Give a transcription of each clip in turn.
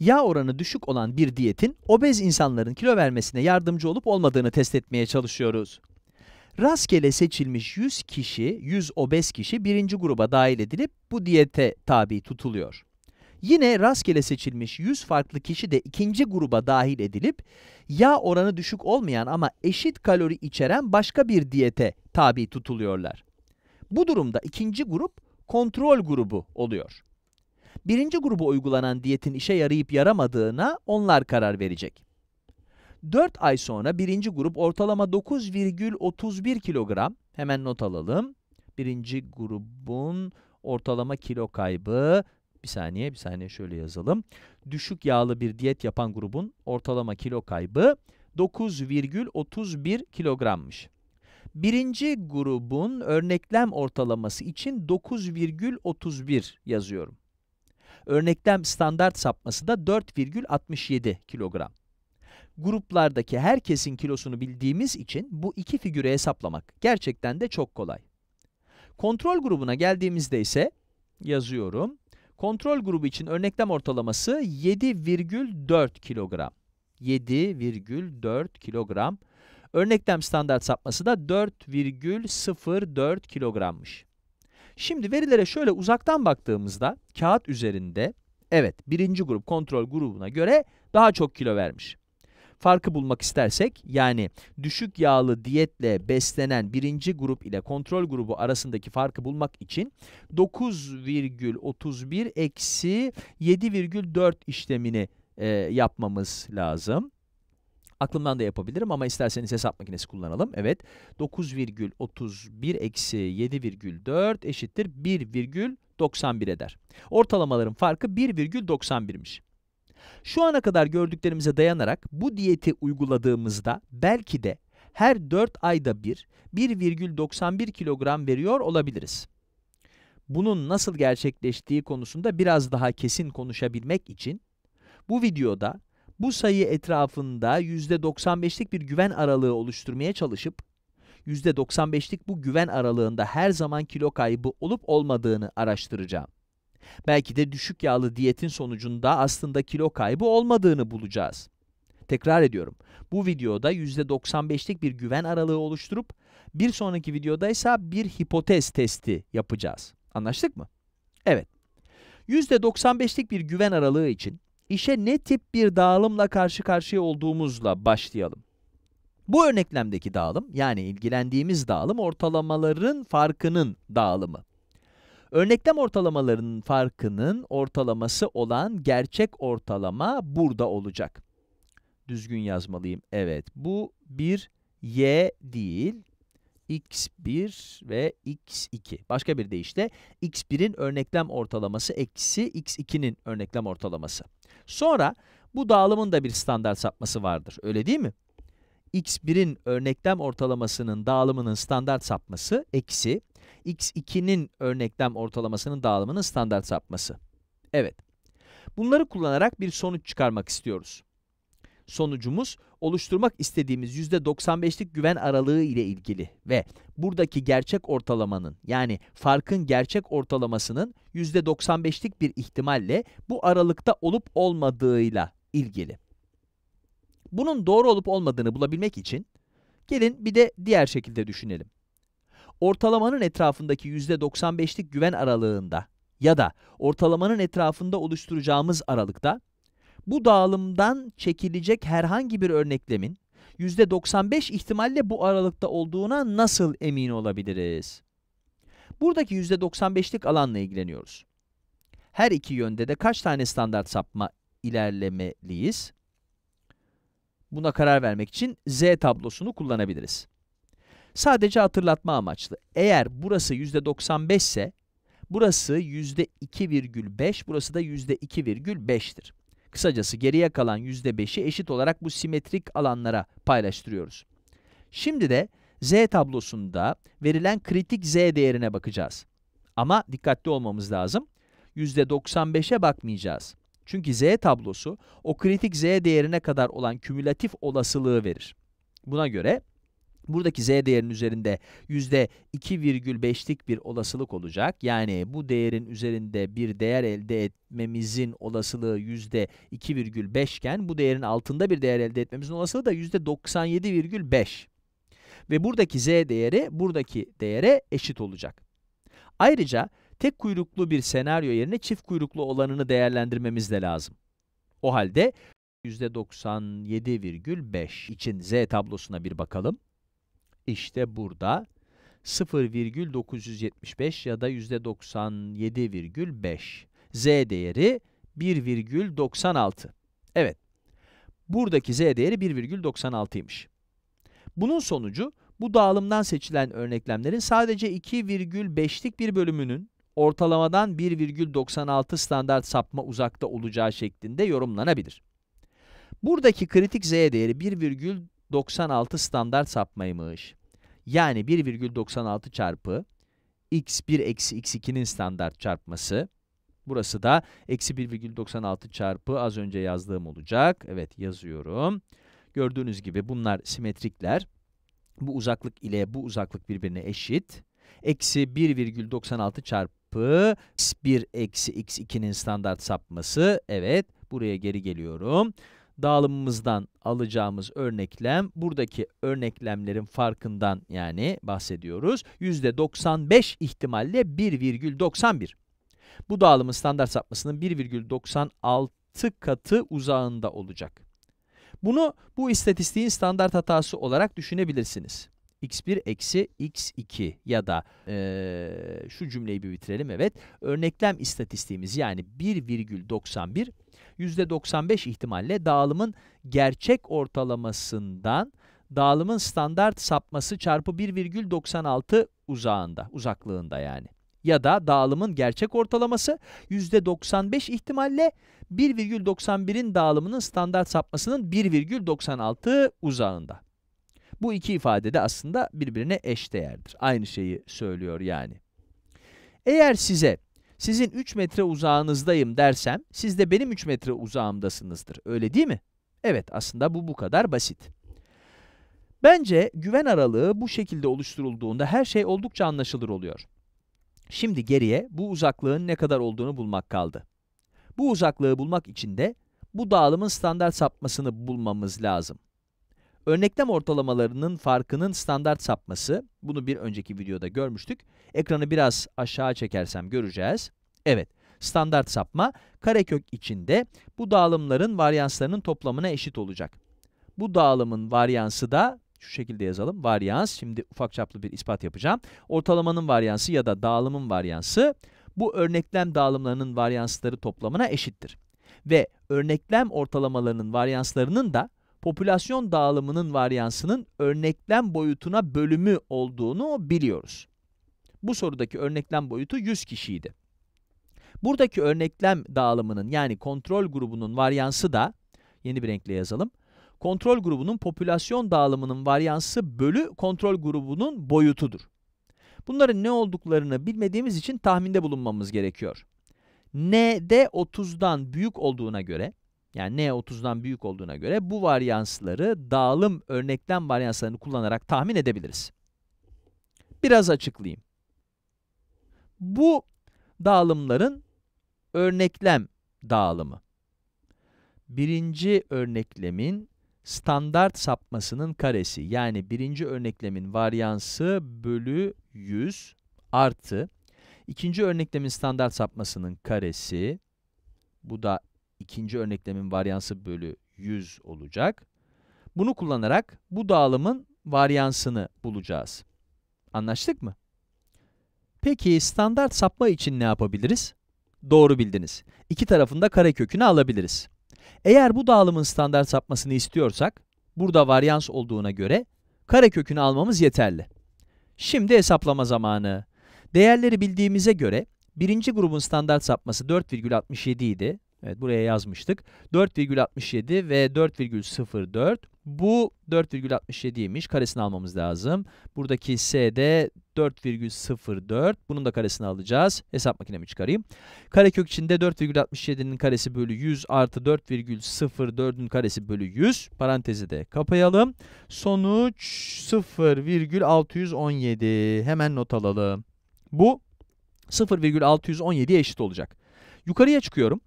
yağ oranı düşük olan bir diyetin obez insanların kilo vermesine yardımcı olup olmadığını test etmeye çalışıyoruz. Rastgele seçilmiş 100 kişi, 100 obez kişi birinci gruba dahil edilip bu diyete tabi tutuluyor. Yine rastgele seçilmiş 100 farklı kişi de ikinci gruba dahil edilip yağ oranı düşük olmayan ama eşit kalori içeren başka bir diyete tabi tutuluyorlar. Bu durumda ikinci grup kontrol grubu oluyor birinci gruba uygulanan diyetin işe yarayıp yaramadığına onlar karar verecek. 4 ay sonra birinci grup ortalama 9,31 kilogram, hemen not alalım. Birinci grubun ortalama kilo kaybı, bir saniye bir saniye şöyle yazalım. Düşük yağlı bir diyet yapan grubun ortalama kilo kaybı 9,31 kilogrammış. Birinci grubun örneklem ortalaması için 9,31 yazıyorum. Örneklem standart sapması da 4,67 kilogram. Gruplardaki herkesin kilosunu bildiğimiz için bu iki figürü hesaplamak gerçekten de çok kolay. Kontrol grubuna geldiğimizde ise yazıyorum. Kontrol grubu için örneklem ortalaması 7,4 kilogram. 7,4 kilogram. Örneklem standart sapması da 4,04 kilogrammış. Şimdi verilere şöyle uzaktan baktığımızda kağıt üzerinde evet birinci grup kontrol grubuna göre daha çok kilo vermiş. Farkı bulmak istersek yani düşük yağlı diyetle beslenen birinci grup ile kontrol grubu arasındaki farkı bulmak için 9,31 eksi 7,4 işlemini e, yapmamız lazım. Aklımdan da yapabilirim ama isterseniz hesap makinesi kullanalım. Evet 9,31 eksi 7,4 eşittir 1,91 eder. Ortalamaların farkı 1,91'miş. Şu ana kadar gördüklerimize dayanarak bu diyeti uyguladığımızda belki de her 4 ayda bir 1,91 kilogram veriyor olabiliriz. Bunun nasıl gerçekleştiği konusunda biraz daha kesin konuşabilmek için bu videoda bu sayı etrafında %95'lik bir güven aralığı oluşturmaya çalışıp %95'lik bu güven aralığında her zaman kilo kaybı olup olmadığını araştıracağım. Belki de düşük yağlı diyetin sonucunda aslında kilo kaybı olmadığını bulacağız. Tekrar ediyorum. Bu videoda %95'lik bir güven aralığı oluşturup bir sonraki videoda ise bir hipotez testi yapacağız. Anlaştık mı? Evet. %95'lik bir güven aralığı için işe ne tip bir dağılımla karşı karşıya olduğumuzla başlayalım. Bu örneklemdeki dağılım, yani ilgilendiğimiz dağılım ortalamaların farkının dağılımı. Örneklem ortalamalarının farkının ortalaması olan gerçek ortalama burada olacak. Düzgün yazmalıyım. Evet, bu bir y değil, x1 ve x2. Başka bir deyişle x1'in örneklem ortalaması eksi x2'nin örneklem ortalaması. Sonra bu dağılımın da bir standart sapması vardır. Öyle değil mi? x1'in örneklem ortalamasının dağılımının standart sapması eksi x2'nin örneklem ortalamasının dağılımının standart sapması. Evet. Bunları kullanarak bir sonuç çıkarmak istiyoruz sonucumuz oluşturmak istediğimiz %95'lik güven aralığı ile ilgili ve buradaki gerçek ortalamanın yani farkın gerçek ortalamasının %95'lik bir ihtimalle bu aralıkta olup olmadığıyla ilgili. Bunun doğru olup olmadığını bulabilmek için gelin bir de diğer şekilde düşünelim. Ortalamanın etrafındaki %95'lik güven aralığında ya da ortalamanın etrafında oluşturacağımız aralıkta bu dağılımdan çekilecek herhangi bir örneklemin %95 ihtimalle bu aralıkta olduğuna nasıl emin olabiliriz? Buradaki %95'lik alanla ilgileniyoruz. Her iki yönde de kaç tane standart sapma ilerlemeliyiz? Buna karar vermek için Z tablosunu kullanabiliriz. Sadece hatırlatma amaçlı. Eğer burası %95 ise burası %2,5, burası da %2,5'tir. Kısacası geriye kalan %5'i eşit olarak bu simetrik alanlara paylaştırıyoruz. Şimdi de z tablosunda verilen kritik z değerine bakacağız. Ama dikkatli olmamız lazım. %95'e bakmayacağız. Çünkü z tablosu o kritik z değerine kadar olan kümülatif olasılığı verir. Buna göre Buradaki z değerinin üzerinde %2,5'lik bir olasılık olacak. Yani bu değerin üzerinde bir değer elde etmemizin olasılığı %2,5 iken bu değerin altında bir değer elde etmemizin olasılığı da %97,5. Ve buradaki z değeri buradaki değere eşit olacak. Ayrıca tek kuyruklu bir senaryo yerine çift kuyruklu olanını değerlendirmemiz de lazım. O halde %97,5 için z tablosuna bir bakalım. İşte burada 0,975 ya da %97,5. Z değeri 1,96. Evet, buradaki Z değeri 1,96'ymış. Bunun sonucu bu dağılımdan seçilen örneklemlerin sadece 2,5'lik bir bölümünün ortalamadan 1,96 standart sapma uzakta olacağı şeklinde yorumlanabilir. Buradaki kritik z değeri 1,96 standart sapmaymış. Yani 1,96 çarpı x1 eksi x2'nin standart çarpması. Burası da eksi 1,96 çarpı az önce yazdığım olacak. Evet yazıyorum. Gördüğünüz gibi bunlar simetrikler. Bu uzaklık ile bu uzaklık birbirine eşit. Eksi 1,96 çarpı x1 eksi x2'nin standart sapması. Evet buraya geri geliyorum dağılımımızdan alacağımız örneklem buradaki örneklemlerin farkından yani bahsediyoruz. %95 ihtimalle 1,91. Bu dağılımın standart sapmasının 1,96 katı uzağında olacak. Bunu bu istatistiğin standart hatası olarak düşünebilirsiniz x1 eksi x2 ya da e, şu cümleyi bir bitirelim evet. Örneklem istatistiğimiz yani 1,91 %95 ihtimalle dağılımın gerçek ortalamasından dağılımın standart sapması çarpı 1,96 uzağında, uzaklığında yani. Ya da dağılımın gerçek ortalaması %95 ihtimalle 1,91'in dağılımının standart sapmasının 1,96 uzağında. Bu iki ifade de aslında birbirine eşdeğerdir. Aynı şeyi söylüyor yani. Eğer size sizin 3 metre uzağınızdayım dersem siz de benim 3 metre uzağımdasınızdır. Öyle değil mi? Evet aslında bu bu kadar basit. Bence güven aralığı bu şekilde oluşturulduğunda her şey oldukça anlaşılır oluyor. Şimdi geriye bu uzaklığın ne kadar olduğunu bulmak kaldı. Bu uzaklığı bulmak için de bu dağılımın standart sapmasını bulmamız lazım. Örneklem ortalamalarının farkının standart sapması, bunu bir önceki videoda görmüştük. Ekranı biraz aşağı çekersem göreceğiz. Evet, standart sapma karekök içinde bu dağılımların varyanslarının toplamına eşit olacak. Bu dağılımın varyansı da şu şekilde yazalım. Varyans, şimdi ufak çaplı bir ispat yapacağım. Ortalamanın varyansı ya da dağılımın varyansı bu örneklem dağılımlarının varyansları toplamına eşittir. Ve örneklem ortalamalarının varyanslarının da popülasyon dağılımının varyansının örneklem boyutuna bölümü olduğunu biliyoruz. Bu sorudaki örneklem boyutu 100 kişiydi. Buradaki örneklem dağılımının yani kontrol grubunun varyansı da, yeni bir renkle yazalım, kontrol grubunun popülasyon dağılımının varyansı bölü kontrol grubunun boyutudur. Bunların ne olduklarını bilmediğimiz için tahminde bulunmamız gerekiyor. N'de 30'dan büyük olduğuna göre yani N30'dan büyük olduğuna göre bu varyansları dağılım örneklem varyanslarını kullanarak tahmin edebiliriz. Biraz açıklayayım. Bu dağılımların örneklem dağılımı. Birinci örneklemin standart sapmasının karesi yani birinci örneklemin varyansı bölü 100 artı ikinci örneklemin standart sapmasının karesi bu da ikinci örneklemin varyansı bölü 100 olacak. Bunu kullanarak bu dağılımın varyansını bulacağız. Anlaştık mı? Peki standart sapma için ne yapabiliriz? Doğru bildiniz. İki tarafında karekökünü alabiliriz. Eğer bu dağılımın standart sapmasını istiyorsak, burada varyans olduğuna göre karekökünü almamız yeterli. Şimdi hesaplama zamanı. Değerleri bildiğimize göre birinci grubun standart sapması 4,67 idi. Evet buraya yazmıştık. 4,67 ve 4,04. Bu 4,67'ymiş. Karesini almamız lazım. Buradaki S de 4,04. Bunun da karesini alacağız. Hesap makinemi çıkarayım. Karekök içinde 4,67'nin karesi bölü 100 artı 4,04'ün karesi bölü 100. Parantezi de kapayalım. Sonuç 0,617. Hemen not alalım. Bu 0,617'ye eşit olacak. Yukarıya çıkıyorum.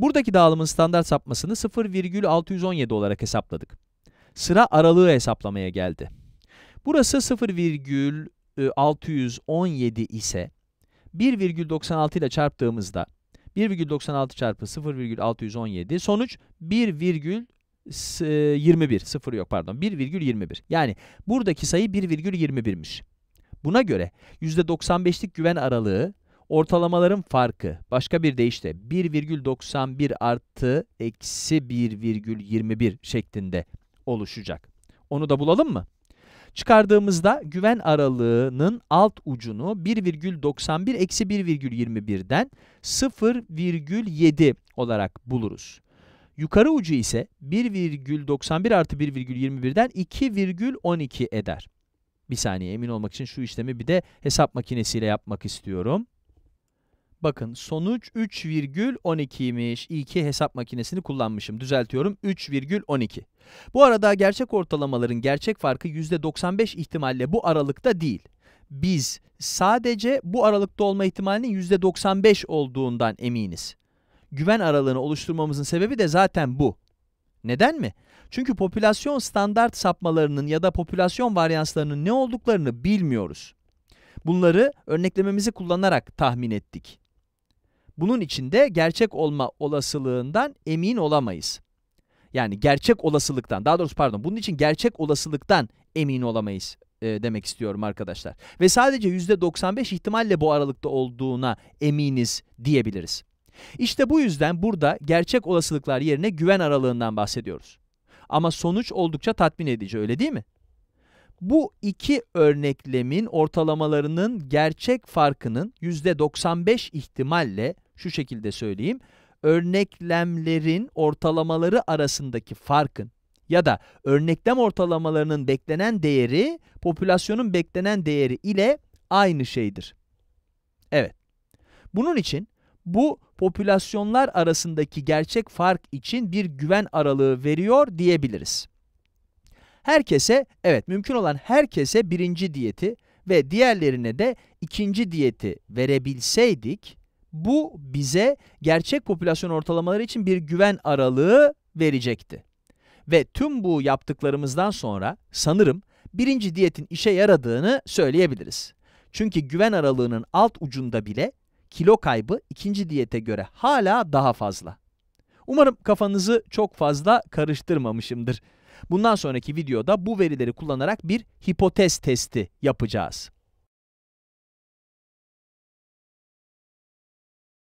Buradaki dağılımın standart sapmasını 0,617 olarak hesapladık. Sıra aralığı hesaplamaya geldi. Burası 0,617 ise 1,96 ile çarptığımızda 1,96 çarpı 0,617 sonuç 1,21 sıfır yok pardon 1,21 yani buradaki sayı 1,21'miş. Buna göre %95'lik güven aralığı Ortalamaların farkı başka bir deyişle 1,91 artı eksi 1,21 şeklinde oluşacak. Onu da bulalım mı? Çıkardığımızda güven aralığının alt ucunu 1,91 eksi 1,21'den 0,7 olarak buluruz. Yukarı ucu ise 1,91 artı 1,21'den 2,12 eder. Bir saniye emin olmak için şu işlemi bir de hesap makinesiyle yapmak istiyorum. Bakın sonuç 3,12'ymiş. İyi ki hesap makinesini kullanmışım. Düzeltiyorum 3,12. Bu arada gerçek ortalamaların gerçek farkı %95 ihtimalle bu aralıkta değil. Biz sadece bu aralıkta olma ihtimalinin %95 olduğundan eminiz. Güven aralığını oluşturmamızın sebebi de zaten bu. Neden mi? Çünkü popülasyon standart sapmalarının ya da popülasyon varyanslarının ne olduklarını bilmiyoruz. Bunları örneklememizi kullanarak tahmin ettik. Bunun için de gerçek olma olasılığından emin olamayız. Yani gerçek olasılıktan, daha doğrusu pardon, bunun için gerçek olasılıktan emin olamayız e, demek istiyorum arkadaşlar. Ve sadece %95 ihtimalle bu aralıkta olduğuna eminiz diyebiliriz. İşte bu yüzden burada gerçek olasılıklar yerine güven aralığından bahsediyoruz. Ama sonuç oldukça tatmin edici öyle değil mi? Bu iki örneklemin ortalamalarının gerçek farkının %95 ihtimalle şu şekilde söyleyeyim. Örneklemlerin ortalamaları arasındaki farkın ya da örneklem ortalamalarının beklenen değeri popülasyonun beklenen değeri ile aynı şeydir. Evet. Bunun için bu popülasyonlar arasındaki gerçek fark için bir güven aralığı veriyor diyebiliriz. Herkese, evet mümkün olan herkese birinci diyeti ve diğerlerine de ikinci diyeti verebilseydik, bu bize gerçek popülasyon ortalamaları için bir güven aralığı verecekti. Ve tüm bu yaptıklarımızdan sonra sanırım birinci diyetin işe yaradığını söyleyebiliriz. Çünkü güven aralığının alt ucunda bile kilo kaybı ikinci diyete göre hala daha fazla. Umarım kafanızı çok fazla karıştırmamışımdır. Bundan sonraki videoda bu verileri kullanarak bir hipotez testi yapacağız.